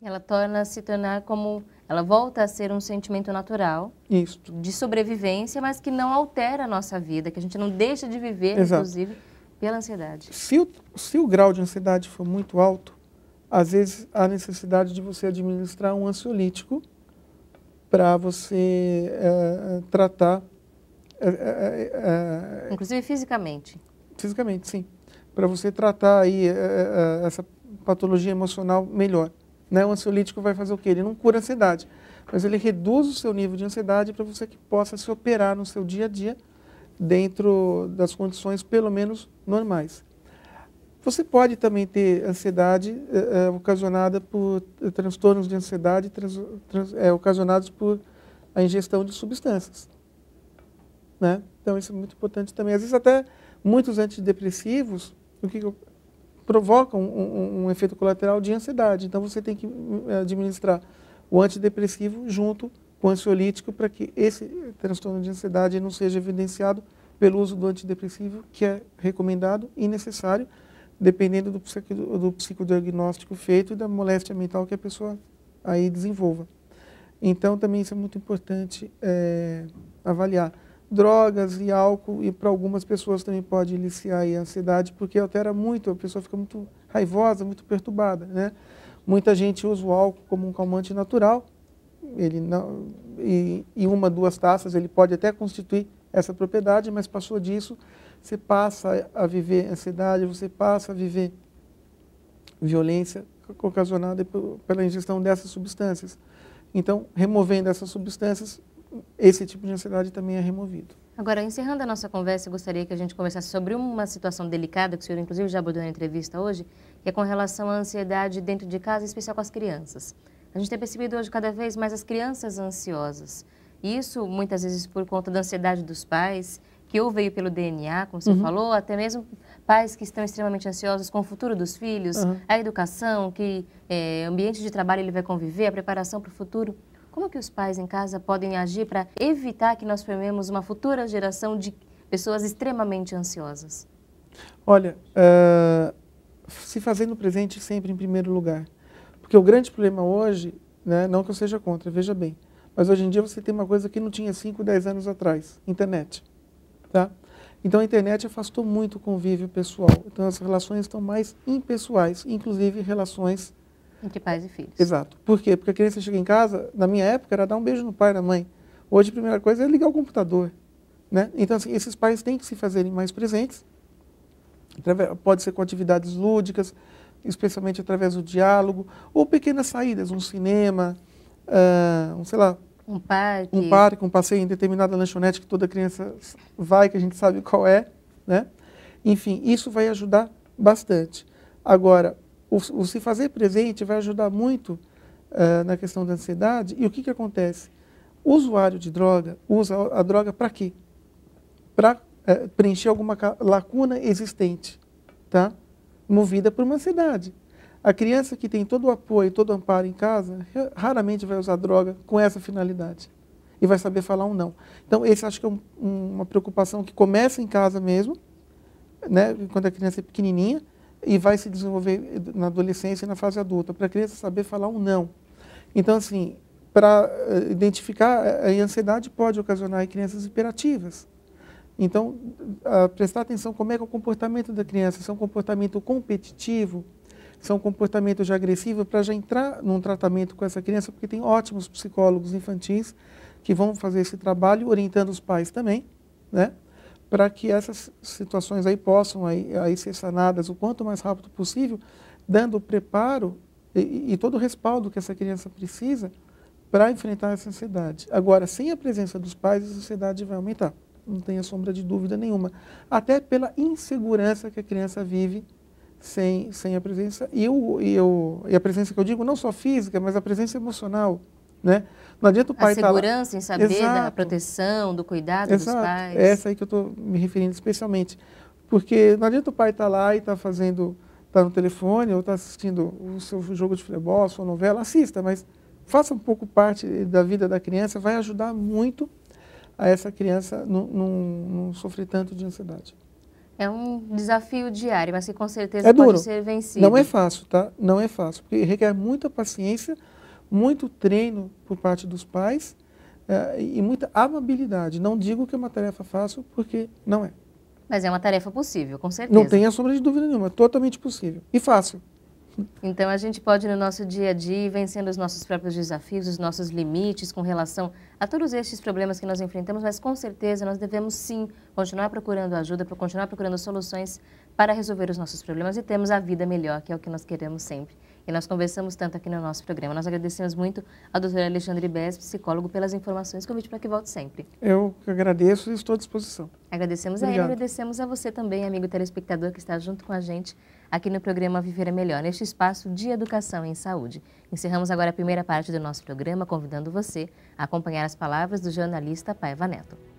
Ela torna se tornar como ela volta a ser um sentimento natural Isto. de sobrevivência, mas que não altera a nossa vida, que a gente não deixa de viver, Exato. inclusive, pela ansiedade. Se o, se o grau de ansiedade for muito alto, às vezes há necessidade de você administrar um ansiolítico para você é, tratar. É, é, Inclusive fisicamente. Fisicamente, sim. Para você tratar aí essa patologia emocional melhor. Né? O ansiolítico vai fazer o quê? Ele não cura a ansiedade, mas ele reduz o seu nível de ansiedade para você que possa se operar no seu dia a dia dentro das condições pelo menos normais. Você pode também ter ansiedade é, ocasionada por eh, transtornos de ansiedade trans, trans, é, ocasionados por a ingestão de substâncias. Né? Então isso é muito importante também. Às vezes até muitos antidepressivos, o que, provocam um, um, um efeito colateral de ansiedade. Então você tem que eh, administrar o antidepressivo junto com o ansiolítico para que esse transtorno de ansiedade não seja evidenciado pelo uso do antidepressivo, que é recomendado e necessário, dependendo do, do psicodiagnóstico feito e da moléstia mental que a pessoa aí desenvolva. Então, também isso é muito importante é, avaliar drogas e álcool, e para algumas pessoas também pode iniciar a ansiedade, porque altera muito, a pessoa fica muito raivosa, muito perturbada. Né? Muita gente usa o álcool como um calmante natural, ele não, e, e uma, duas taças, ele pode até constituir essa propriedade, mas passou disso, você passa a viver ansiedade, você passa a viver violência ocasionada pela ingestão dessas substâncias. Então, removendo essas substâncias, esse tipo de ansiedade também é removido. Agora, encerrando a nossa conversa, eu gostaria que a gente conversasse sobre uma situação delicada, que o senhor inclusive já abordou na entrevista hoje, que é com relação à ansiedade dentro de casa, em especial com as crianças. A gente tem percebido hoje cada vez mais as crianças ansiosas. Isso muitas vezes por conta da ansiedade dos pais, que ou veio pelo DNA, como você uhum. falou, até mesmo pais que estão extremamente ansiosos com o futuro dos filhos, uhum. a educação, que é, ambiente de trabalho ele vai conviver, a preparação para o futuro. Como que os pais em casa podem agir para evitar que nós formemos uma futura geração de pessoas extremamente ansiosas? Olha, uh, se fazendo presente sempre em primeiro lugar. Porque o grande problema hoje, né, não que eu seja contra, veja bem, mas hoje em dia você tem uma coisa que não tinha 5, 10 anos atrás, internet. Tá? Então a internet afastou muito o convívio pessoal. Então as relações estão mais impessoais, inclusive relações entre pais e filhos. Exato. Por quê? Porque a criança chega em casa, na minha época, era dar um beijo no pai e na mãe. Hoje, a primeira coisa é ligar o computador. Né? Então, assim, esses pais têm que se fazerem mais presentes. Pode ser com atividades lúdicas, especialmente através do diálogo, ou pequenas saídas, um cinema, uh, um, sei lá, um parque. um parque, um passeio em determinada lanchonete que toda criança vai, que a gente sabe qual é, né? Enfim, isso vai ajudar bastante. Agora, o, o se fazer presente vai ajudar muito uh, na questão da ansiedade. E o que, que acontece? O usuário de droga usa a droga para quê? Para uh, eh, preencher alguma lacuna existente, tá? movida por uma ansiedade. A criança que tem todo o apoio, todo o amparo em casa, raramente vai usar droga com essa finalidade. E vai saber falar um não. Então, esse acho que é um, uma preocupação que começa em casa mesmo, né, quando a criança é pequenininha, e vai se desenvolver na adolescência e na fase adulta, para a criança saber falar um não. Então, assim, para eh, identificar, eh, a ansiedade pode ocasionar em crianças hiperativas. Então, prestar atenção como é, é o comportamento da criança, se é um comportamento competitivo, se é um comportamento já agressivo, para já entrar num tratamento com essa criança, porque tem ótimos psicólogos infantis que vão fazer esse trabalho, orientando os pais também, né? para que essas situações aí possam aí, aí ser sanadas o quanto mais rápido possível, dando o preparo e, e todo o respaldo que essa criança precisa para enfrentar essa ansiedade. Agora, sem a presença dos pais, essa ansiedade vai aumentar, não tenha sombra de dúvida nenhuma. Até pela insegurança que a criança vive sem, sem a presença, e, eu, e, eu, e a presença que eu digo, não só física, mas a presença emocional né? Não adianta o pai estar. Tá a segurança tá em saber Exato. da proteção, do cuidado Exato. dos pais. É essa aí que eu estou me referindo especialmente. Porque não adianta o pai estar tá lá e estar tá fazendo, estar tá no telefone ou estar tá assistindo o seu jogo de futebol, a sua novela, assista, mas faça um pouco parte da vida da criança, vai ajudar muito a essa criança não, sofrer tanto de ansiedade. É um desafio diário, mas que com certeza é pode ser vencido. Não é fácil, tá? Não é fácil, porque requer muita paciência, muito treino por parte dos pais eh, e muita amabilidade. Não digo que é uma tarefa fácil, porque não é. Mas é uma tarefa possível, com certeza. Não tenha sombra de dúvida nenhuma, é totalmente possível e fácil. Então a gente pode no nosso dia a dia ir vencendo os nossos próprios desafios, os nossos limites com relação a todos estes problemas que nós enfrentamos, mas com certeza nós devemos sim continuar procurando ajuda, continuar procurando soluções para resolver os nossos problemas e termos a vida melhor, que é o que nós queremos sempre e nós conversamos tanto aqui no nosso programa. Nós agradecemos muito a doutora Alexandre Bess, psicólogo, pelas informações. Convite para que volte sempre. Eu agradeço e estou à disposição. Agradecemos Obrigado. a ele, agradecemos a você também, amigo telespectador, que está junto com a gente aqui no programa Viver é Melhor, neste espaço de educação em saúde. Encerramos agora a primeira parte do nosso programa, convidando você a acompanhar as palavras do jornalista Paiva Neto.